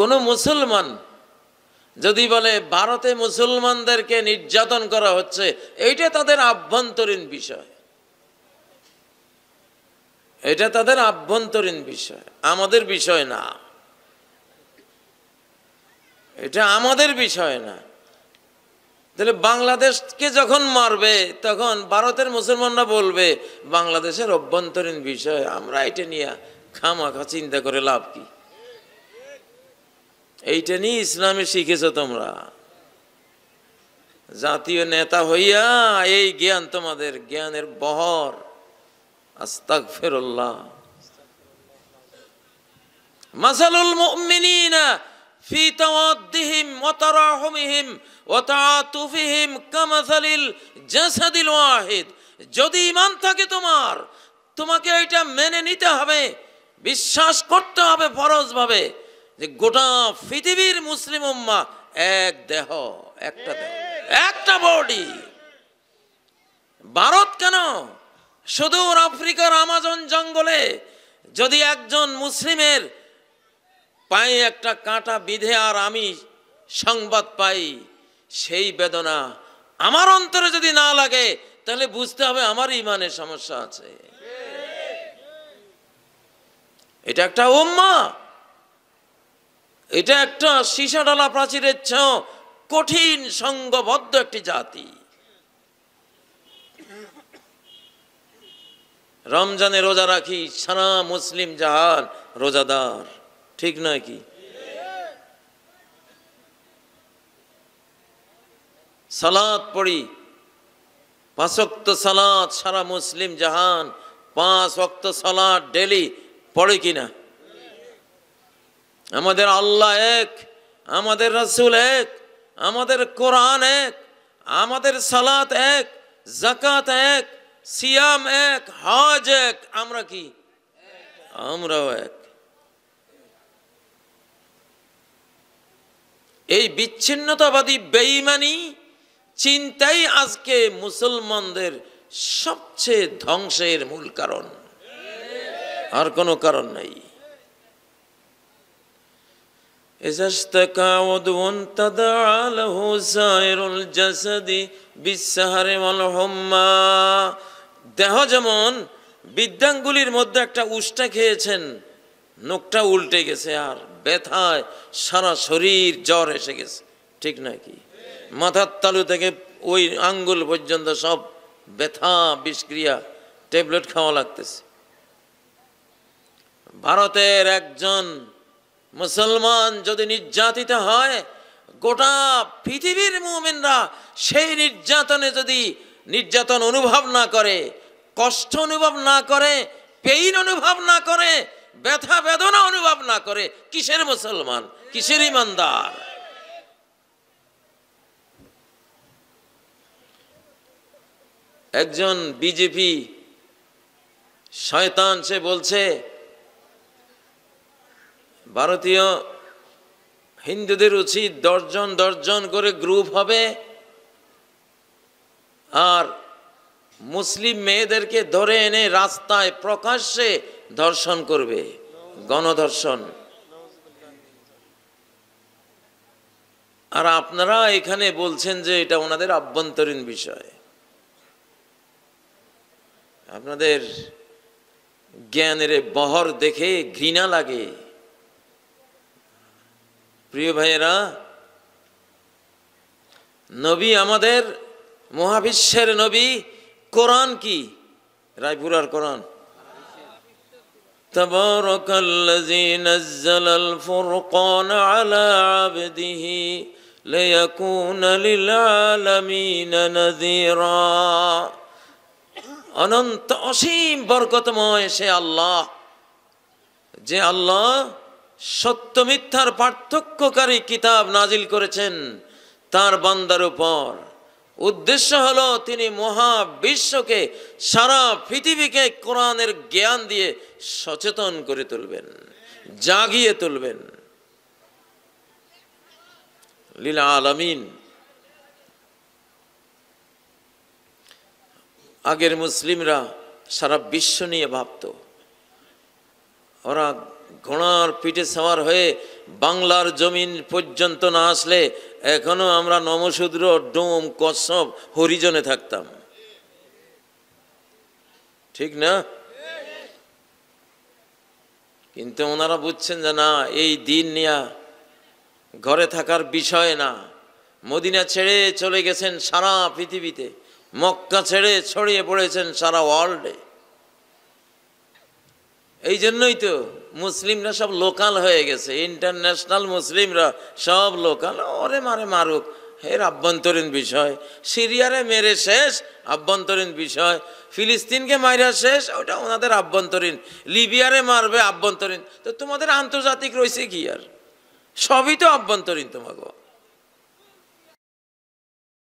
কোনো মুসলমান যদি বলে ভারতে মুসলমানদেরকে নির্যাতন করা হচ্ছে এইটা তাদের আভ্যন্তরীণ বিষয় এটা তাদের আভ্যন্তরীণ বিষয় আমাদের বিষয় না এটা আমাদের বিষয় না তাহলে বাংলাদেশকে যখন মারবে তখন ভারতের মুসলমানরা বলবে বাংলাদেশের অভ্যন্তরীণ বিষয় আমরা এটা নিয়ে খামাখা চিন্তা করে লাভ কী এইটা নিয়ে ইসলামে শিখেছ তোমরা জাতীয় নেতা হইয়া এই জ্ঞান তোমাদের জ্ঞানের বহর আস্তাক ফেরল্লাহ মাসালুল মুমিনিনা في توادهم وتراحمهم وتعاطفهم কামাসালিল الجسد الواحد যদি ইমান থাকে তোমার তোমাকে এটা মেনে নিতে হবে বিশ্বাস করতে হবে ফরজভাবে যে গোটা পৃথিবীর মুসলিম উম্মা এক দেহ একটা দেহ একটা বডি ভারত কেন সুদূর আফ্রিকার আমাজন জঙ্গলে যদি একজন মুসলিমের পায়ে একটা কাঁটা বিধে আর আমি সংবাদ পাই সেই বেদনা আমার অন্তরে যদি না লাগে তাহলে বুঝতে হবে আমার ইমানে সমস্যা আছে এটা একটা উম্মা এটা একটা সীসাডালা প্রাচীরের ছাও কঠিন সঙ্গবদ্ধ একটি জাতি রমজানে রোজা রাখি সারা মুসলিম জাহান রোজাদার ঠিক নয় কি সালাদ পড়ি পাঁচক্ত সালাদ সারা মুসলিম জাহান পাঁচ অক্ত সালাদ ডেলি পড়ে কিনা আমাদের আল্লাহ এক আমাদের রাসুল এক আমাদের কোরআন এক আমাদের সালাত এক জাকাত এক সিয়াম এক হজ এক আমরা কি আমরাও এক এই বিচ্ছিন্নতাবাদী বেইমানি চিন্তাই আজকে মুসলমানদের সবচেয়ে ধ্বংসের মূল কারণ আর কোনো কারণ নাই إذا اشتكى عضو تدعى له سائر الجسد بالسهر والحمى দেহ যেমন বিদ্যাঙ্গুলির মধ্যে একটা উষ্টা খেয়েছেন নোকটা উল্টে গেছে আর ব্যথায় সারা শরীর জ্বর এসে গেছে ঠিক নাকি মাথার তালু থেকে ওই আঙ্গুল পর্যন্ত সব ব্যথা বিষক্রিয়া ট্যাবলেট খাওয়া লাগতেছে ভারতের একজন মুসলমান যদি নির্যাতিত হয় গোটা পৃথিবীর মুমিনরা সেই নির্যাতনে যদি নির্যাতন অনুভব না করে কষ্ট অনুভব না করে পেইন অনুভব না করে ব্যথা বেদনা অনুভব না করে কিসের মুসলমান কিসের ইমানদার একজন বিজেপি শয়তান সে বলছে ভারতীয় হিন্দুদের উচিত দশজন দশজন করে গ্রুপ হবে আর মুসলিম মেয়েদেরকে ধরে এনে রাস্তায় প্রকাশ্যে ধর্ষণ করবে গণধর্ষণ আর আপনারা এখানে বলছেন যে এটা ওনাদের আভ্যন্তরীণ বিষয় আপনাদের জ্ঞানের বহর দেখে ঘৃণা লাগে প্রিয় ভাইয়েরা নবী আমাদের মহাবিশ্বের নবী কোরআন কি রায়পুরার কোরআন تبارك الذي نزل الفرقان على عبده ليكون للعالمين نذيرا অনন্ত অসীম বরকতময় সে আল্লাহ যে আল্লাহ সত্য মিথ্যার পার্থক্যকারী কিতাব নাজিল করেছেন তার বান্দার উপর উদ্দেশ্য হলো তিনি মহা বিশ্বকে সারা পৃথিবীকে কোরআনের জ্ঞান দিয়ে সচেতন করে তুলবেন জাগিয়ে তুলবেন লীলা আলামিন আগের মুসলিমরা সারা বিশ্ব নিয়ে ভাবত ওরা ঘোড়ার পিঠে সাওয়ার হয়ে বাংলার জমিন পর্যন্ত না আসলে এখনো আমরা নমশূদ্র ডোম কশ্যপ হরিজনে থাকতাম ঠিক না কিন্তু ওনারা বুঝছেন যে না এই দিন নিয়া ঘরে থাকার বিষয় না মদিনা ছেড়ে চলে গেছেন সারা পৃথিবীতে মক্কা ছেড়ে ছড়িয়ে পড়েছেন সারা ওয়ার্ল্ডে এই জন্যই তো মুসলিমরা সব লোকাল হয়ে গেছে ইন্টারন্যাশনাল মুসলিমরা সব লোকাল ওরে মারে মারুক এর আভ্যন্তরীণ বিষয় সিরিয়ারে মেরে শেষ আভ্যন্তরীণ বিষয় ফিলিস্তিনকে মাইরা শেষ ওটা ওনাদের আভ্যন্তরীণ লিবিয়ারে মারবে আভ্যন্তরীণ তো তোমাদের আন্তর্জাতিক রয়েছে কি আর সবই তো আভ্যন্তরীণ তোমাকে